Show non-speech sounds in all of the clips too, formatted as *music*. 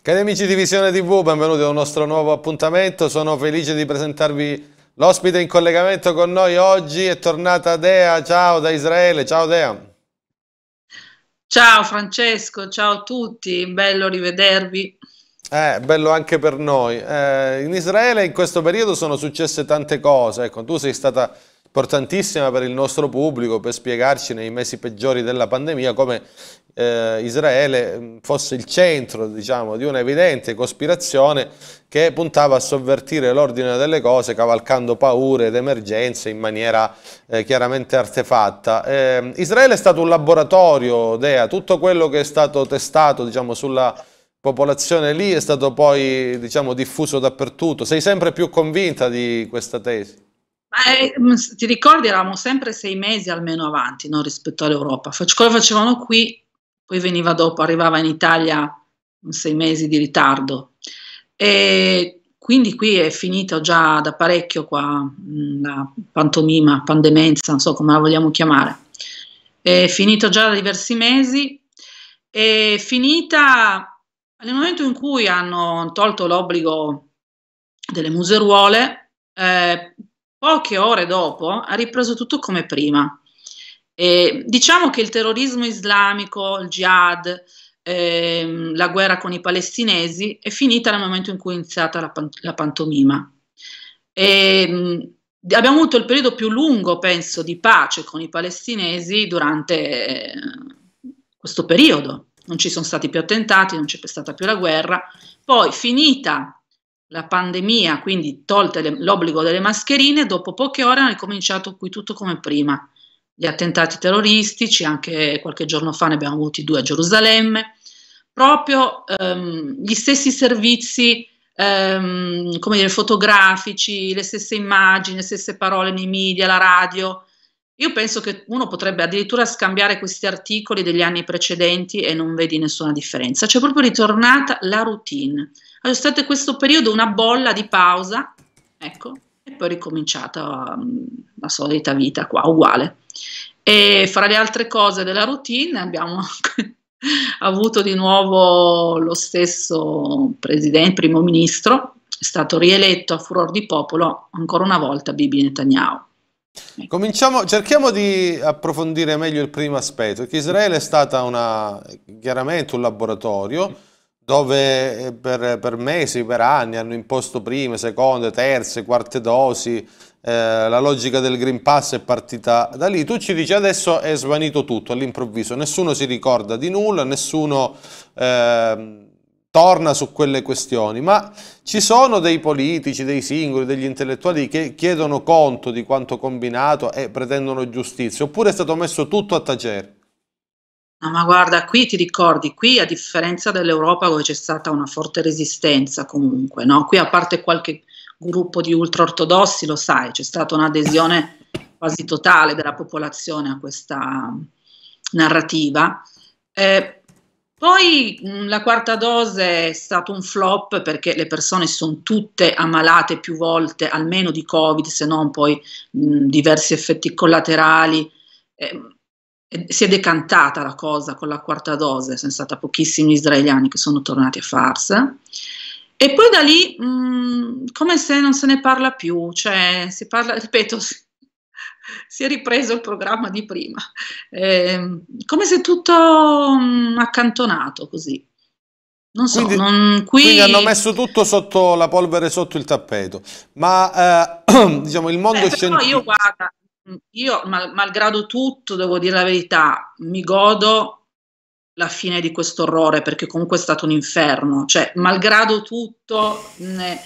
Cari amici di Visione TV, benvenuti a un nostro nuovo appuntamento. Sono felice di presentarvi l'ospite in collegamento con noi oggi. È tornata Dea, ciao da Israele, ciao Dea. Ciao Francesco, ciao a tutti, bello rivedervi. Eh, bello anche per noi. Eh, in Israele in questo periodo sono successe tante cose. Ecco, tu sei stata importantissima per il nostro pubblico per spiegarci nei mesi peggiori della pandemia come eh, Israele mm, fosse il centro diciamo, di un'evidente cospirazione che puntava a sovvertire l'ordine delle cose cavalcando paure ed emergenze in maniera eh, chiaramente artefatta. Eh, Israele è stato un laboratorio, Dea, tutto quello che è stato testato diciamo, sulla popolazione lì è stato poi diciamo, diffuso dappertutto. Sei sempre più convinta di questa tesi? Ma eh, mm, ti ricordi, eravamo sempre sei mesi almeno avanti no, rispetto all'Europa. Quello facevano qui, poi veniva dopo, arrivava in Italia mm, sei mesi di ritardo. E quindi qui è finito già da parecchio qua mm, la pantomima, pandemenza, non so come la vogliamo chiamare. È finito già da diversi mesi. È finita nel momento in cui hanno tolto l'obbligo delle museruole, eh, poche ore dopo ha ripreso tutto come prima. Eh, diciamo che il terrorismo islamico, il jihad, ehm, la guerra con i palestinesi è finita nel momento in cui è iniziata la, la pantomima. Eh, abbiamo avuto il periodo più lungo, penso, di pace con i palestinesi durante eh, questo periodo. Non ci sono stati più attentati, non c'è stata più la guerra. Poi, finita la pandemia, quindi tolte le, l'obbligo delle mascherine, dopo poche ore hanno ricominciato qui tutto come prima. Gli attentati terroristici, anche qualche giorno fa ne abbiamo avuti due a Gerusalemme, proprio ehm, gli stessi servizi ehm, come dire, fotografici, le stesse immagini, le stesse parole nei media, la radio. Io penso che uno potrebbe addirittura scambiare questi articoli degli anni precedenti e non vedi nessuna differenza. C'è proprio ritornata la routine è stato questo periodo, una bolla di pausa, ecco, e poi è ricominciata mm, la solita vita qua, uguale. E fra le altre cose della routine abbiamo *laughs* avuto di nuovo lo stesso presidente, primo ministro, è stato rieletto a furor di popolo ancora una volta Bibi Netanyahu. Ecco. Cominciamo, cerchiamo di approfondire meglio il primo aspetto, che Israele è stata una, chiaramente un laboratorio dove eh, per, per, mesi, per anni hanno imposto prime, seconde, terze, quarte dosi, eh, la logica del Green Pass è partita da lì. Tu ci dici adesso è svanito tutto all'improvviso, nessuno si ricorda di nulla, nessuno eh, torna su quelle questioni, ma ci sono dei politici, dei singoli, degli intellettuali che chiedono conto di quanto combinato e pretendono giustizia, oppure è stato messo tutto a tacere? No, ma guarda, qui ti ricordi, qui a differenza dell'Europa dove c'è stata una forte resistenza comunque, no? qui a parte qualche gruppo di ultraortodossi, lo sai, c'è stata un'adesione quasi totale della popolazione a questa narrativa. Eh, poi la quarta dose è stato un flop perché le persone sono tutte ammalate più volte, almeno di Covid, se non poi mh, diversi effetti collaterali. Eh, si è decantata la cosa con la quarta dose, sono stati pochissimi israeliani che sono tornati a farsa. E poi da lì, mh, mm, come se non se ne parla più, cioè si parla, ripeto, *laughs* si è ripreso il programma di prima, eh, come se tutto mh, mm, accantonato così. Non so, quindi, non, qui... quindi hanno messo tutto sotto la polvere sotto il tappeto, ma eh, *clears throat* diciamo il mondo Beh, scientifico... Però io guarda, Mm, io, mal, malgrado tutto, devo dire la verità, mi godo la fine di questo orrore perché comunque è stato un inferno, cioè malgrado tutto ne,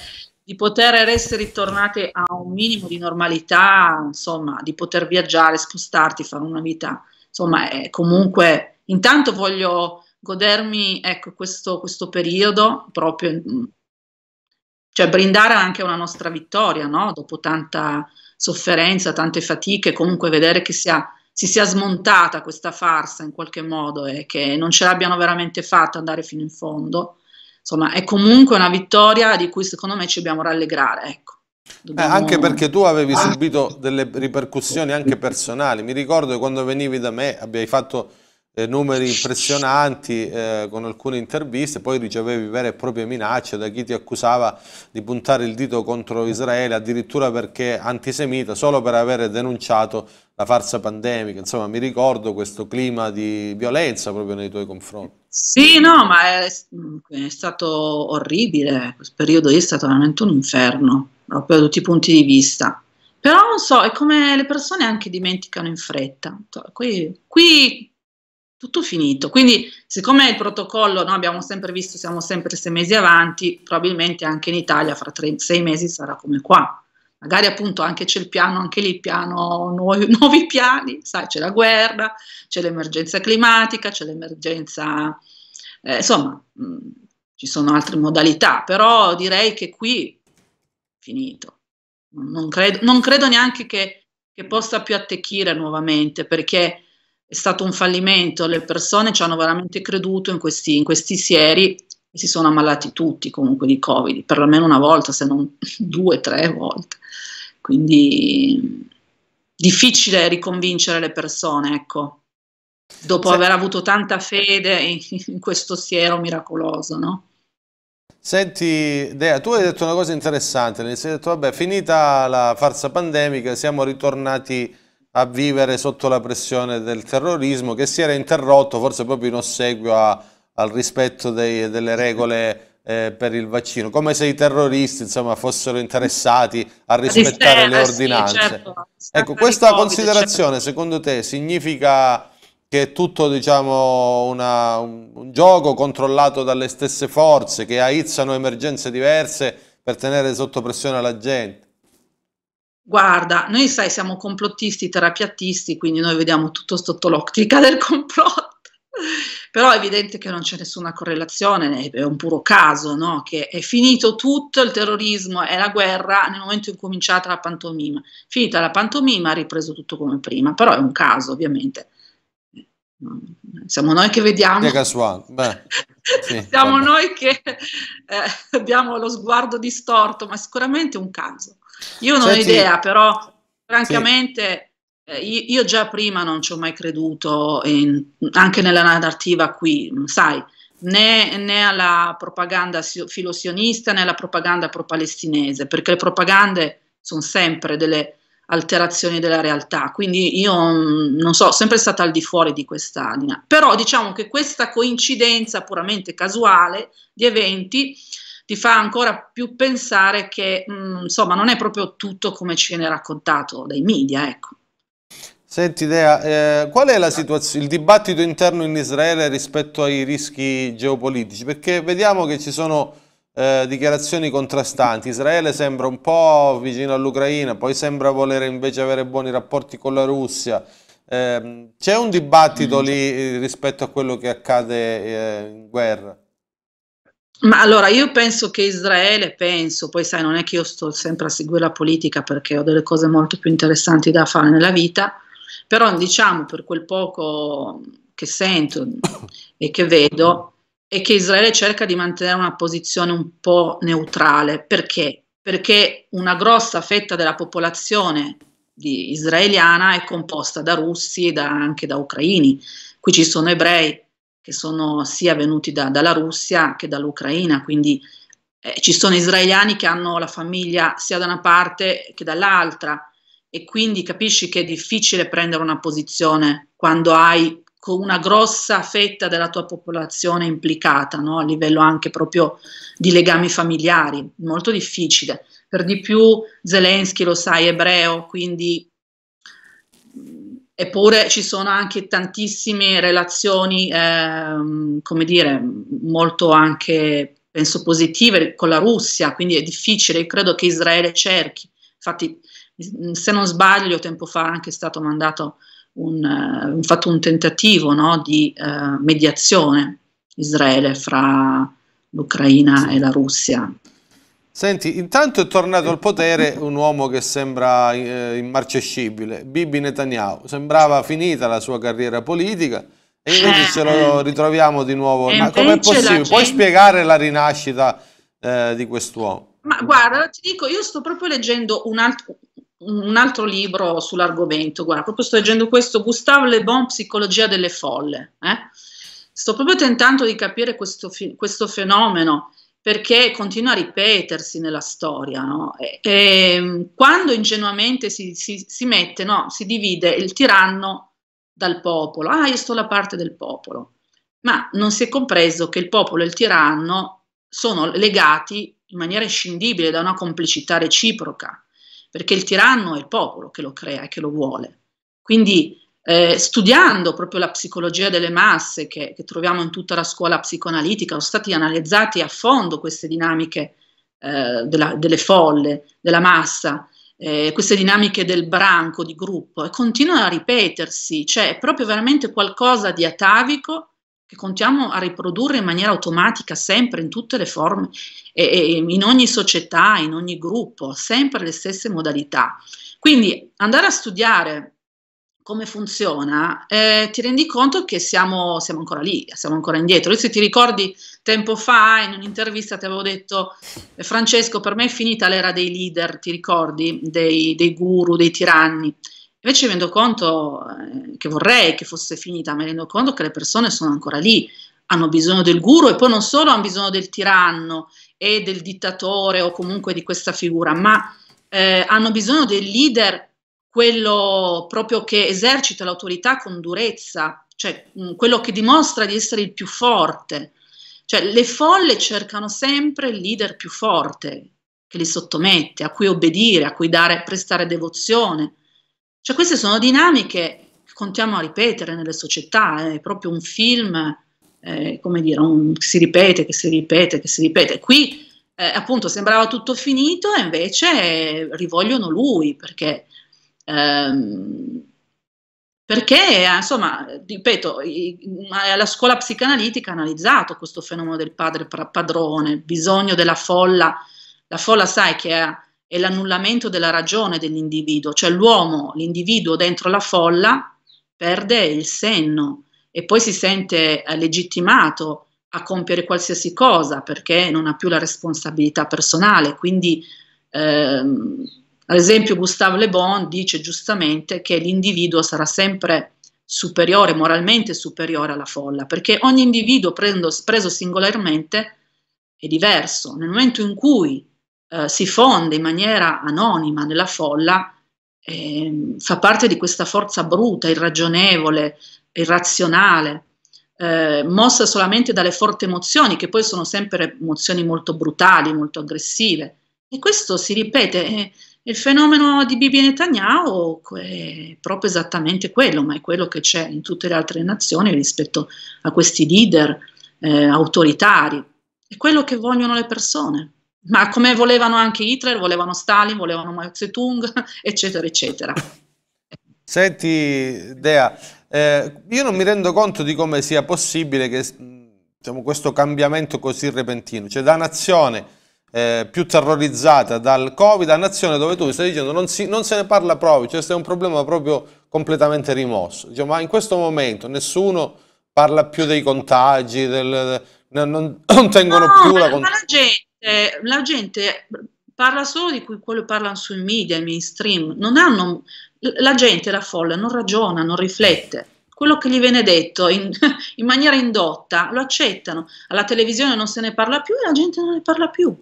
di poter essere ritornate a un minimo di normalità, insomma, di poter viaggiare, spostarti, fare una vita, insomma, è comunque intanto voglio godermi ecco, questo, questo periodo proprio, mm, cioè brindare anche una nostra vittoria, no? Dopo tanta sofferenza, tante fatiche, comunque vedere che sia, si sia smontata questa farsa in qualche modo e che non ce l'abbiano veramente fatta andare fino in fondo, insomma è comunque una vittoria di cui secondo me ci dobbiamo rallegrare. Ecco. Dobbiamo... Eh, anche perché tu avevi ah. subito delle ripercussioni anche personali, mi ricordo che quando venivi da me abbiamo fatto eh, numeri impressionanti eh, con alcune interviste, poi ricevevi vere e proprie minacce da chi ti accusava di puntare il dito contro Israele, addirittura perché antisemita, solo per aver denunciato la farsa pandemica. Insomma, mi ricordo questo clima di violenza proprio nei tuoi confronti. Sì, no, ma è, è stato orribile, questo periodo è stato veramente un inferno, proprio da tutti i punti di vista. Però non so, è come le persone anche dimenticano in fretta. Cioè, qui, qui tutto finito. Quindi, siccome il protocollo, noi abbiamo sempre visto, siamo sempre sei mesi avanti, probabilmente anche in Italia fra tre, sei mesi sarà come qua. Magari appunto anche c'è il piano, anche lì il piano, nuovi, *laughs* nuovi piani, sai, c'è la guerra, c'è l'emergenza climatica, c'è l'emergenza, eh, insomma, mh, mm, ci sono altre modalità, però direi che qui finito. Non credo, non credo neanche che, che possa più attecchire nuovamente, perché è stato un fallimento, le persone ci hanno veramente creduto in questi, in questi sieri e si sono ammalati tutti comunque di Covid, perlomeno una volta, se non *laughs* due, tre volte. Quindi difficile riconvincere le persone, ecco, dopo sì. aver avuto tanta fede in, in questo siero miracoloso, no? Senti, Dea, tu hai detto una cosa interessante, hai detto, vabbè, finita la farsa pandemica, siamo ritornati a vivere sotto la pressione del terrorismo che si era interrotto forse proprio in ossequio a, al rispetto dei, delle regole eh, per il vaccino, come se i terroristi insomma, fossero interessati a rispettare le eh, ordinanze. Certo, ecco, questa considerazione certo. secondo te significa che è tutto diciamo, una, un gioco controllato dalle stesse forze che aizzano emergenze diverse per tenere sotto pressione la gente? Guarda, noi sai, siamo complottisti, terapiattisti, quindi noi vediamo tutto sotto l'ottica del complotto. Però è evidente che non c'è nessuna correlazione, è un puro caso, no? Che è finito tutto il terrorismo e la guerra nel momento in cui è cominciata la pantomima. Finita la pantomima ha ripreso tutto come prima, però è un caso, ovviamente. Siamo noi che vediamo. Beh, *laughs* sì, Siamo vabbè. noi che eh, abbiamo lo sguardo distorto, ma sicuramente è un caso. Io non Senti, ho idea, però francamente sì. eh, io già prima non ci ho mai creduto, in, anche nella narrativa qui, sai, né, né alla propaganda filosionista né alla propaganda pro-palestinese, perché le propagande sono sempre delle alterazioni della realtà. Quindi io mm, non so, sempre stata al di fuori di quest'anima. Però diciamo che questa coincidenza puramente casuale di eventi ti fa ancora più pensare che mh, mm, insomma non è proprio tutto come ci viene raccontato dai media. Ecco. Senti Dea, eh, qual è esatto. il dibattito interno in Israele rispetto ai rischi geopolitici? Perché vediamo che ci sono eh, dichiarazioni contrastanti, Israele sembra un po' vicino all'Ucraina, poi sembra volere invece avere buoni rapporti con la Russia, eh, c'è un dibattito mm. lì eh, rispetto a quello che accade eh, in guerra? Ma allora io penso che Israele, penso, poi sai non è che io sto sempre a seguire la politica perché ho delle cose molto più interessanti da fare nella vita, però diciamo per quel poco che sento e che vedo è che Israele cerca di mantenere una posizione un po' neutrale, perché? Perché una grossa fetta della popolazione israeliana è composta da russi e da, anche da ucraini, qui ci sono ebrei, che sono sia venuti da, dalla Russia che dall'Ucraina, quindi eh, ci sono israeliani che hanno la famiglia sia da una parte che dall'altra e quindi capisci che è difficile prendere una posizione quando hai una grossa fetta della tua popolazione implicata, no? a livello anche proprio di legami familiari, molto difficile. Per di più Zelensky, lo sai, è ebreo, quindi Eppure ci sono anche tantissime relazioni, ehm, come dire, molto anche, penso, positive con la Russia, quindi è difficile, Io credo che Israele cerchi. Infatti, se non sbaglio, tempo fa anche è stato mandato un, eh, un fatto un tentativo no, di eh, mediazione Israele fra l'Ucraina e la Russia. Senti, intanto è tornato al potere un uomo che sembra eh, immarcescibile, Bibi Netanyahu. Sembrava finita la sua carriera politica e invece eh, ce lo ritroviamo di nuovo. Eh, Ma eh, com'è possibile? Puoi spiegare la rinascita eh, di quest'uomo? Ma guarda, ti dico, io sto proprio leggendo un altro, un altro libro sull'argomento, guarda, proprio sto leggendo questo, Gustave Le Bon, Psicologia delle folle. Eh. Sto proprio tentando di capire questo, questo fenomeno perché continua a ripetersi nella storia. No? E, e, ehm, quando ingenuamente si, si, si mette, no? si divide il tiranno dal popolo, ah io sto la parte del popolo, ma non si è compreso che il popolo e il tiranno sono legati in maniera inscindibile da una complicità reciproca, perché il tiranno è il popolo che lo crea e che lo vuole. Quindi eh, studiando proprio la psicologia delle masse che, che, troviamo in tutta la scuola psicoanalitica, sono stati analizzati a fondo queste dinamiche eh, della, delle folle, della massa, eh, queste dinamiche del branco, di gruppo, e continuano a ripetersi, cioè è proprio veramente qualcosa di atavico che continuiamo a riprodurre in maniera automatica sempre, in tutte le forme, e, e in ogni società, in ogni gruppo, sempre le stesse modalità. Quindi andare a studiare come funziona, eh, ti rendi conto che siamo, siamo, ancora lì, siamo ancora indietro. Io se ti ricordi tempo fa in un'intervista ti avevo detto, eh, Francesco, per me è finita l'era dei leader, ti ricordi, dei, dei guru, dei tiranni. Invece mi rendo conto eh, che vorrei che fosse finita, mi rendo conto che le persone sono ancora lì, hanno bisogno del guru e poi non solo hanno bisogno del tiranno e del dittatore o comunque di questa figura, ma eh, hanno bisogno del leader quello proprio che esercita l'autorità con durezza, cioè mh, mm, quello che dimostra di essere il più forte. Cioè, le folle cercano sempre il leader più forte che li sottomette, a cui obbedire, a cui dare, prestare devozione. Cioè, queste sono dinamiche che contiamo a ripetere nelle società, eh, è proprio un film, eh, come dire, un, si ripete, che si ripete, che si ripete. Qui eh, appunto sembrava tutto finito e invece eh, rivogliono lui perché Ehm, perché, insomma, ripeto, la scuola psicanalitica ha analizzato questo fenomeno del padre padrone, bisogno della folla, la folla sai che è, è l'annullamento della ragione dell'individuo, cioè l'uomo, l'individuo dentro la folla perde il senno e poi si sente eh, legittimato a compiere qualsiasi cosa perché non ha più la responsabilità personale, quindi ehm, ad esempio Gustave Le Bon dice giustamente che l'individuo sarà sempre superiore, moralmente superiore alla folla, perché ogni individuo prendo, preso singolarmente è diverso. Nel momento in cui eh, si fonde in maniera anonima nella folla, eh, fa parte di questa forza bruta, irragionevole, irrazionale, eh, mossa solamente dalle forti emozioni, che poi sono sempre emozioni molto brutali, molto aggressive. E questo si ripete. Eh, il fenomeno di Bibi Netanyahu è proprio esattamente quello, ma è quello che c'è in tutte le altre nazioni rispetto a questi leader eh, autoritari. È quello che vogliono le persone, ma come volevano anche Hitler, volevano Stalin, volevano Mao Zedong, *laughs* eccetera, eccetera. Senti, Dea, eh, io non mi rendo conto di come sia possibile che, diciamo, questo cambiamento così repentino, cioè da nazione eh, più terrorizzata dal Covid a nazione dove tu stai dicendo non, si, non se ne parla proprio, cioè questo è un problema proprio completamente rimosso. Dice, ma in questo momento nessuno parla più dei contagi, del, non, *clears throat* non, tengono no, più la... Con- la gente, la gente parla solo di quello che parlano sui media, i mainstream, non hanno, la gente, la folla, non ragiona, non riflette. Quello che gli viene detto in, *laughs* in maniera indotta lo accettano. Alla televisione non se ne parla più e la gente non ne parla più.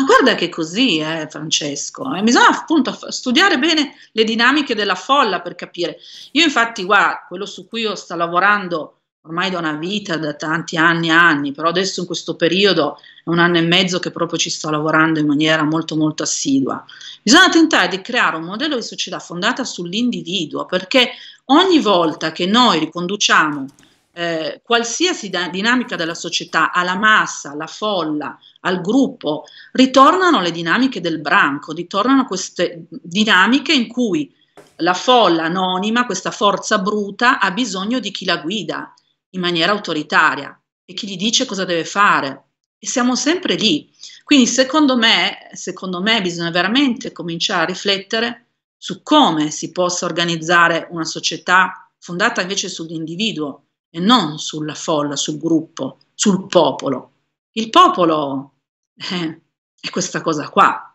Ma guarda che così, eh, Francesco, eh, bisogna appunto studiare bene le dinamiche della folla per capire. Io infatti, guarda, quello su cui io sto lavorando ormai da una vita, da tanti anni e anni, però adesso in questo periodo è un anno e mezzo che proprio ci sto lavorando in maniera molto molto assidua. Bisogna tentare di creare un modello di società fondata sull'individuo, perché ogni volta che noi riconduciamo eh, qualsiasi dinamica della società, alla massa, alla folla, al gruppo, ritornano le dinamiche del branco, ritornano queste dinamiche in cui la folla anonima, questa forza bruta, ha bisogno di chi la guida in maniera autoritaria e chi gli dice cosa deve fare. E siamo sempre lì. Quindi secondo me, secondo me bisogna veramente cominciare a riflettere su come si possa organizzare una società fondata invece sull'individuo, e non sulla folla, sul gruppo, sul popolo. Il popolo eh, è questa cosa qua.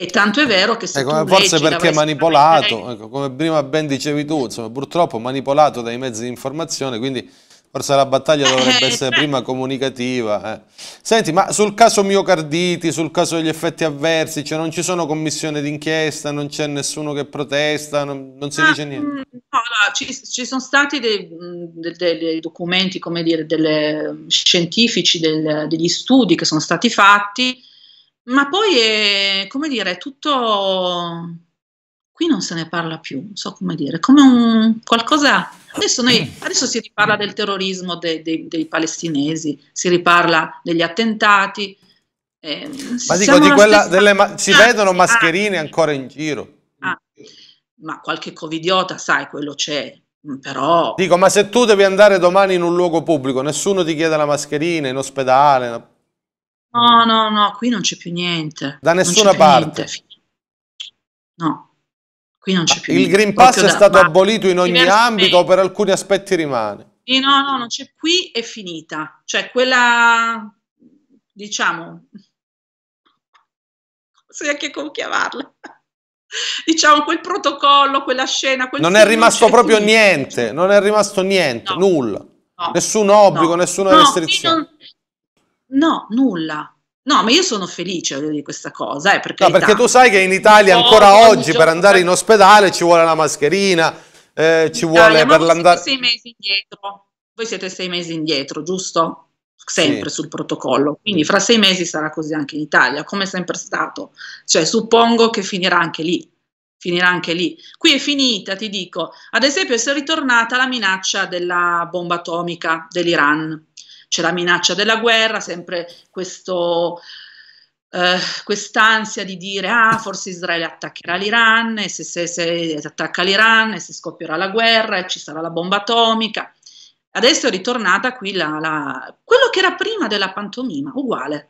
E tanto è vero che se eh, come forse perché manipolato, ecco, come prima ben dicevi tu, insomma, purtroppo manipolato dai mezzi di informazione, quindi Forse la battaglia dovrebbe *laughs* essere prima comunicativa. Eh. Senti, ma sul caso miocarditi, sul caso degli effetti avversi, cioè non ci sono commissioni d'inchiesta, non c'è nessuno che protesta, non, non si ah, dice niente? Mm, no, no ci, ci, sono stati dei, mm, dei, dei documenti, come dire, delle, mm, scientifici, del, degli studi che sono stati fatti, ma poi è, come dire, è tutto... Qui non se ne parla più, non so come dire, come un qualcosa Adesso, noi, mm. adesso si riparla del terrorismo de, de, dei palestinesi, si riparla degli attentati. Eh, ma dico di quella stessa... delle ma- si vedono ah. mascherine ancora in giro. Ah, ma qualche covidiota, sai, quello c'è. Mm, però... Dico, ma se tu devi andare domani in un luogo pubblico, nessuno ti chiede la mascherina in ospedale? No, no, no, qui non c'è più niente. Da nessuna parte? Niente. No. Qui non c'è più il Green Pass è stato da, abolito in ogni ambito, o per alcuni aspetti rimane. Sì, no, no, non c'è qui, è finita. Cioè quella, diciamo, non se anche come chiamarla. *laughs* Diciamo quel protocollo, quella scena. Quel non è rimasto proprio niente, non è rimasto niente, no, nulla. No, nessun obbligo, nessuna restrizione. Non, no, nulla. No, ma io sono felice di questa cosa. Eh, per no, perché tu sai che in Italia ancora oh, oggi per andare in ospedale ci vuole la mascherina, eh, ci Italia, vuole per l'andare... sei mesi indietro, voi siete sei mesi indietro, giusto? sempre sì. sul protocollo, quindi fra sei mesi sarà così anche in Italia, come è sempre stato, cioè suppongo che finirà anche lì, finirà anche lì. Qui è finita, ti dico, ad esempio se è ritornata la minaccia della bomba atomica dell'Iran, c'è la minaccia della guerra, sempre questo, eh, quest'ansia di dire ah forse Israele attaccherà l'Iran e se, se, se attacca l'Iran e se scoppierà la guerra e ci sarà la bomba atomica. Adesso è ritornata qui la, la, quello che era prima della pantomima, uguale.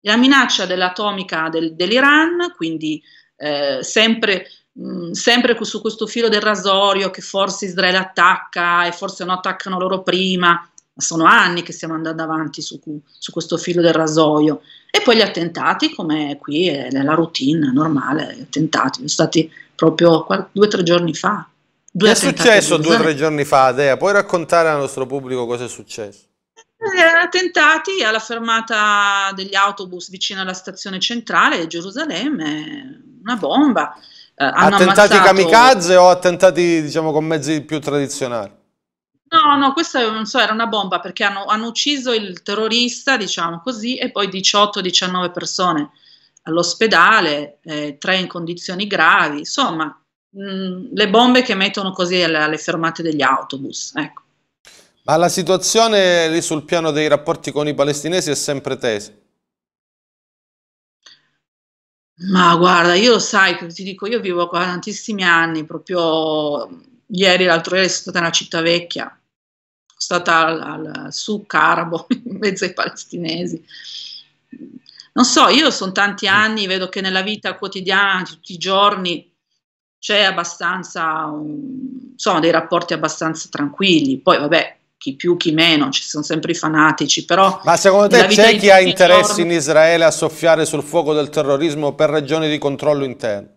La minaccia dell'atomica del, dell'Iran, quindi eh, sempre Mh, mm, sempre su questo filo del rasorio che forse Israele attacca e forse non attaccano loro prima ma sono anni che stiamo andando avanti su, su, questo filo del rasoio. E poi gli attentati, come qui è la routine normale, gli attentati sono stati proprio due o tre giorni fa. che è successo due o tre giorni fa, Dea? Puoi raccontare al nostro pubblico cosa è successo? Eh, attentati alla fermata degli autobus vicino alla stazione centrale di Gerusalemme, una bomba. Eh, attentati ammazzato... kamikaze o attentati diciamo con mezzi più tradizionali? No, no, questo non so, era una bomba perché hanno, hanno ucciso il terrorista, diciamo così, e poi 18-19 persone all'ospedale, eh, tre in condizioni gravi, insomma, mh, mm, le bombe che mettono così alle, alle fermate degli autobus. Ecco. Ma la situazione lì sul piano dei rapporti con i palestinesi è sempre tesa? Ma guarda, io sai, ti dico, io vivo qua tantissimi anni, proprio ieri, l'altro ieri, sono stata una città vecchia, sono stata al, al, su Carabo, *laughs* in mezzo ai palestinesi. Non so, io sono tanti mm. anni, vedo che nella vita quotidiana, tutti i giorni, c'è abbastanza, um, insomma, dei rapporti abbastanza tranquilli. Poi, vabbè, chi più, chi meno, ci sono sempre i fanatici, però... Ma secondo te c'è chi ha interessi giorni... in Israele a soffiare sul fuoco del terrorismo per ragioni di controllo interno?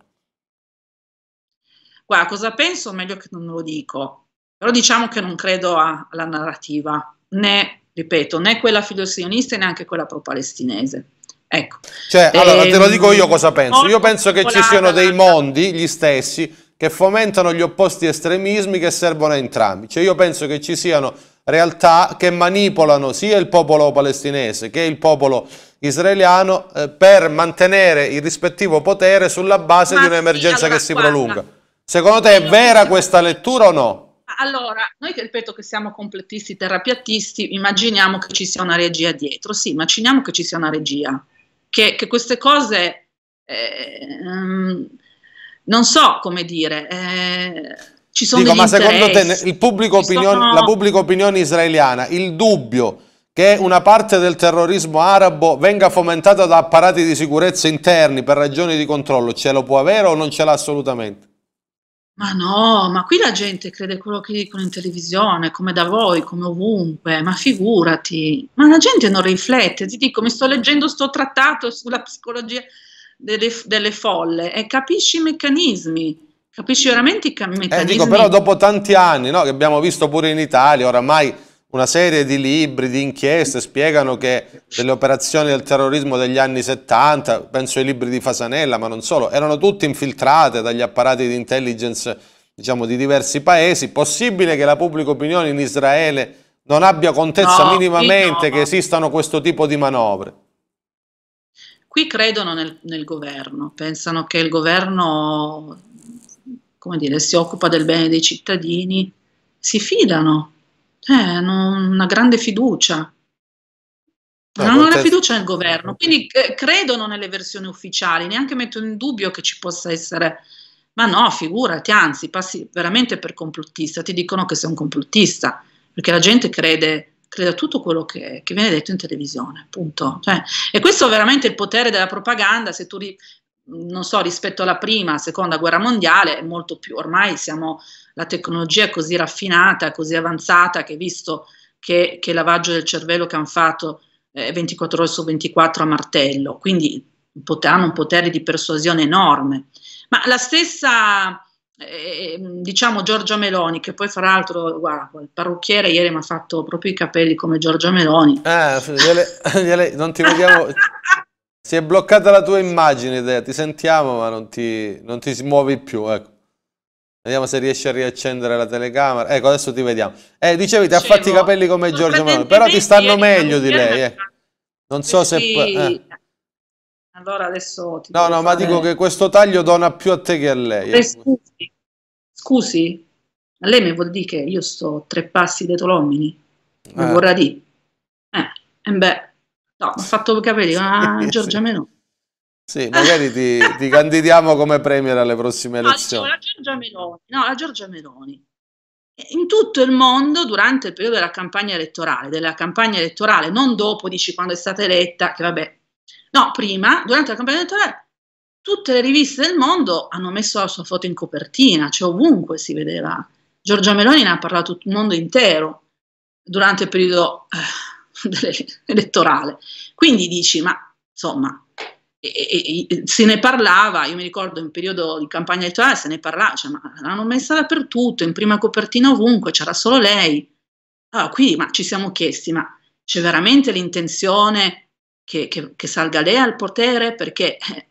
guarda cosa penso, meglio che non lo dico, però diciamo che non credo a, alla narrativa, né, ripeto, né quella filosionista né anche quella pro-palestinese. Ecco. Cioè, ehm, allora te lo dico io ehm, cosa penso. Io penso che ci siano dei mondi, gli stessi, che fomentano gli opposti estremismi che servono a entrambi. Cioè io penso che ci siano realtà che manipolano sia il popolo palestinese che il popolo israeliano eh, per mantenere il rispettivo potere sulla base Ma di un'emergenza sì, allora, che si guarda, prolunga. Secondo te è vera questa lettura o no? Allora, noi che ripeto che siamo completisti, terapiatisti, immaginiamo che ci sia una regia dietro, sì, immaginiamo che ci sia una regia, che, che queste cose, eh, non so come dire, eh, ci sono Dico, ma secondo te pubblico opinion, sono... la pubblica opinione israeliana, il dubbio che una parte del terrorismo arabo venga fomentata da apparati di sicurezza interni per ragioni di controllo, ce lo può avere o non ce l'ha assolutamente? Ma no, ma qui la gente crede quello che dicono in televisione, come da voi, come ovunque, ma figurati. Ma la gente non riflette, ti dico, mi sto leggendo sto trattato sulla psicologia delle, delle folle e capisci i meccanismi capisci veramente i meccanismi. Eh, dico, però dopo tanti anni no, che abbiamo visto pure in Italia, oramai una serie di libri, di inchieste, spiegano che delle operazioni del terrorismo degli anni 70, penso ai libri di Fasanella, ma non solo, erano tutte infiltrate dagli apparati di intelligence diciamo, di diversi paesi. Possibile che la pubblica opinione in Israele non abbia contezza no, minimamente no. che esistano questo tipo di manovre? Qui credono nel, nel governo, pensano che il governo dire, si occupa del bene dei cittadini, si fidano eh, non, una grande fiducia. non ho la fiducia nel governo, quindi eh, credono nelle versioni ufficiali, neanche metto in dubbio che ci possa essere, ma no, figurati, anzi, passi veramente per complottista, ti dicono che sei un complottista, perché la gente crede, crede a tutto quello che, che, viene detto in televisione, appunto. Cioè, e questo è veramente il potere della propaganda, se tu ri- non so, rispetto alla prima, seconda guerra mondiale, è molto più. Ormai siamo la tecnologia è così raffinata, così avanzata, che visto che, che lavaggio del cervello che hanno fatto eh, 24 ore su 24 a martello, quindi hanno un potere di persuasione enorme. Ma la stessa, eh, diciamo, Giorgia Meloni, che poi fra l'altro, guarda, il parrucchiere ieri mi ha fatto proprio i capelli come Giorgia Meloni. Ah, eh, gliele, gliele, non ti vediamo... si è bloccata la tua immagine, te. ti sentiamo ma non ti, non ti muovi più, ecco. Vediamo se riesci a riaccendere la telecamera. Ecco, adesso ti vediamo. Eh, dicevi, ti ha fatto i capelli come Giorgio Meloni, però ti stanno meglio di lei. Eh. Non so se... Eh. Allora adesso ti No, no, fare... ma dico che questo taglio dona più a te che a lei. Eh. scusi. scusi, a lei mi vuol dire che io sto tre passi dei tolommini? Mi eh. vorrà dire. Eh, e beh, no, ho fatto i capelli, *laughs* ma sì, Giorgia ah, sì. Meloni. Sì, magari ti, ti, candidiamo come premier alle prossime ah, elezioni. No, la Giorgia Meloni, no, la Giorgia Meloni. In tutto il mondo, durante il periodo della campagna elettorale, della campagna elettorale, non dopo, dici quando è stata eletta, che vabbè, no, prima, durante la campagna elettorale, tutte le riviste del mondo hanno messo la sua foto in copertina, cioè ovunque si vedeva. Giorgia Meloni ne ha parlato il mondo intero durante il periodo eh, *laughs* elettorale. Quindi dici, ma insomma, e, e, se ne parlava, io mi ricordo in periodo di campagna elettorale se ne parlava, cioè, ma l'hanno messa dappertutto, in prima copertina ovunque, c'era solo lei. Allora, quindi ma ci siamo chiesti, ma c'è veramente l'intenzione che, che, che salga lei al potere? Perché eh,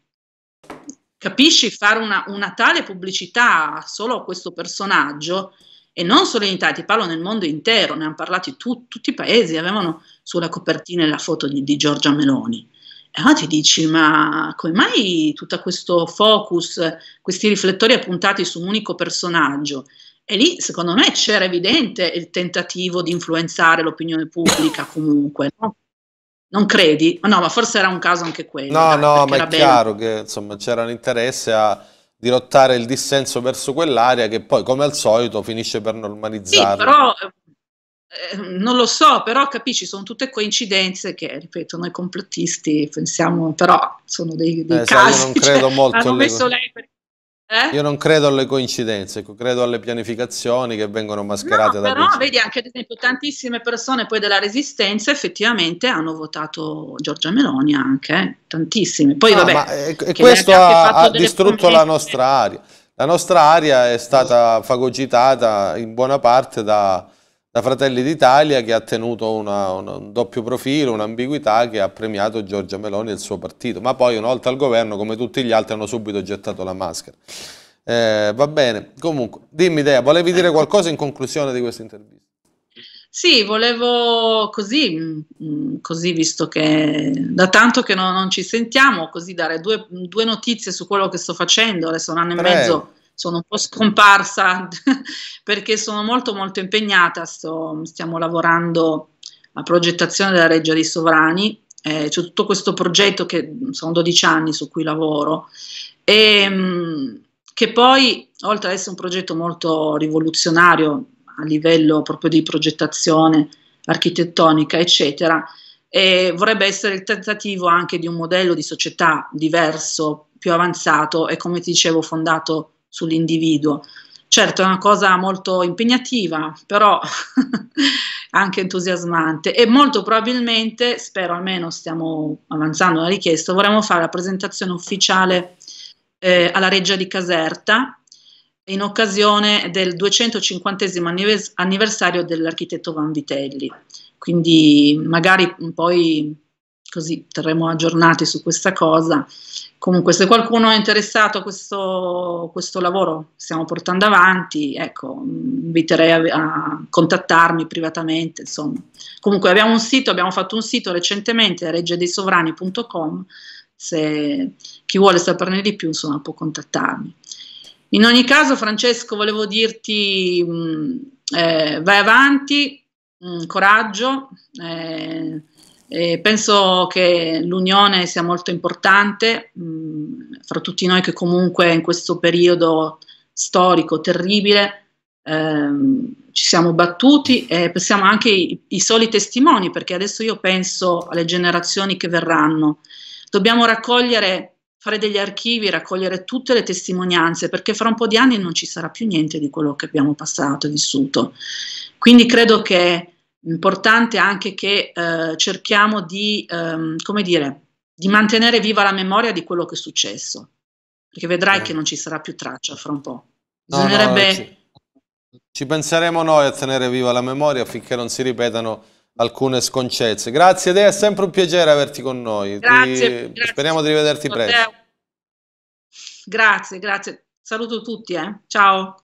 capisci fare una, una, tale pubblicità solo a questo personaggio, e non solo in Italia, ti parlo nel mondo intero, ne hanno parlato tu, tutti i paesi, avevano sulla copertina la foto di, di Giorgia Meloni allora ah, ti dici, ma come mai tutto questo focus, questi riflettori appuntati su un unico personaggio? E lì, secondo me, c'era evidente il tentativo di influenzare l'opinione pubblica comunque, no? Non credi? No, ma forse era un caso anche quello. No, dai, no, ma è chiaro bello. che insomma c'era un interesse a dirottare il dissenso verso quell'area che poi, come al solito, finisce per normalizzare. Sì, però Ehm, non lo so, però capisci, sono tutte coincidenze che, ripeto, noi complottisti pensiamo, però sono dei, dei eh, casi. Sai, io non credo cioè, molto alle... Per... Eh? Io non credo alle coincidenze, credo alle pianificazioni che vengono mascherate no, da però vedi anche ad esempio tantissime persone poi della resistenza effettivamente hanno votato Giorgia Meloni anche, eh, tantissime. Poi, no, vabbè, ma, eh, e, questo ha, ha distrutto la nostra aria. La nostra aria è stata fagocitata in buona parte da, da Fratelli d'Italia che ha tenuto una, una, un doppio profilo, un'ambiguità che ha premiato Giorgia Meloni e il suo partito, ma poi una volta al governo, come tutti gli altri, hanno subito gettato la maschera. Eh, va bene, comunque, dimmi Dea, volevi dire qualcosa in conclusione di questa intervista? Sì, volevo così, mm, mm, così visto che da tanto che non, non ci sentiamo, così dare due, due, notizie su quello che sto facendo, adesso un anno Prego. e mezzo sono un po' scomparsa *laughs* perché sono molto molto impegnata, Sto, stiamo lavorando alla progettazione della Reggia dei Sovrani, eh, c'è tutto questo progetto che mm, sono 12 anni su cui lavoro e ehm, che poi oltre ad essere un progetto molto rivoluzionario a livello proprio di progettazione architettonica eccetera, e eh, vorrebbe essere il tentativo anche di un modello di società diverso, più avanzato e come ti dicevo fondato sull'individuo. Certo, è una cosa molto impegnativa, però *laughs* anche entusiasmante e molto probabilmente, spero almeno stiamo avanzando la richiesta, vorremmo fare la presentazione ufficiale eh, alla Reggia di Caserta in occasione del 250 anniversario dell'architetto Van Vitelli. Quindi magari poi così terremo aggiornati su questa cosa. Comunque, se qualcuno è interessato a questo, questo lavoro che stiamo portando avanti, ecco, inviterei a, a, contattarmi privatamente. Insomma. Comunque abbiamo un sito, abbiamo fatto un sito recentemente, reggedeisovrani.com, se chi vuole saperne di più insomma, può contattarmi. In ogni caso, Francesco, volevo dirti mh, mm, eh, vai avanti, mh, mm, coraggio. Eh, eh, penso che l'unione sia molto importante mh, mm, fra tutti noi che comunque in questo periodo storico terribile ehm, ci siamo battuti e pensiamo anche i, i soli testimoni perché adesso io penso alle generazioni che verranno. Dobbiamo raccogliere, fare degli archivi, raccogliere tutte le testimonianze perché fra un po' di anni non ci sarà più niente di quello che abbiamo passato e vissuto. Quindi credo che Importante anche che eh, cerchiamo di, ehm, come dire, di mantenere viva la memoria di quello che è successo, perché vedrai eh. che non ci sarà più traccia fra un po'. Bisognerebbe... No, no, ci, ci penseremo noi a tenere viva la memoria finché non si ripetano alcune sconcezze. Grazie Dea, è sempre un piacere averti con noi. Grazie, Ti... grazie. Speriamo di rivederti presto. Grazie, grazie. Saluto tutti, eh. ciao.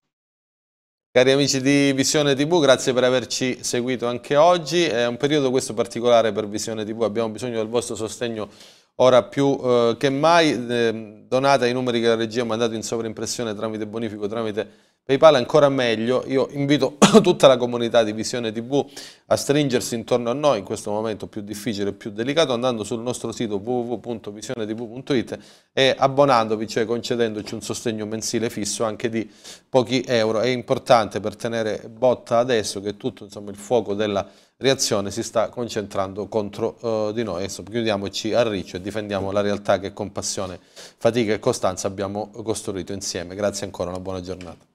Cari amici di Visione TV, grazie per averci seguito anche oggi. È un periodo questo particolare per Visione TV, abbiamo bisogno del vostro sostegno ora più eh, che mai. Eh, donate i numeri che la regia ha mandato in sovraimpressione tramite bonifico, tramite PayPal è ancora meglio, io invito *coughs* tutta la comunità di Visione TV a stringersi intorno a noi in questo momento più difficile e più delicato andando sul nostro sito www.visionetv.it e abbonandovi, cioè concedendoci un sostegno mensile fisso anche di pochi euro. È importante per tenere botta adesso che tutto insomma, il fuoco della reazione si sta concentrando contro eh, di noi. Adesso chiudiamoci a riccio e difendiamo la realtà che con passione, fatica e costanza abbiamo costruito insieme. Grazie ancora, una buona giornata.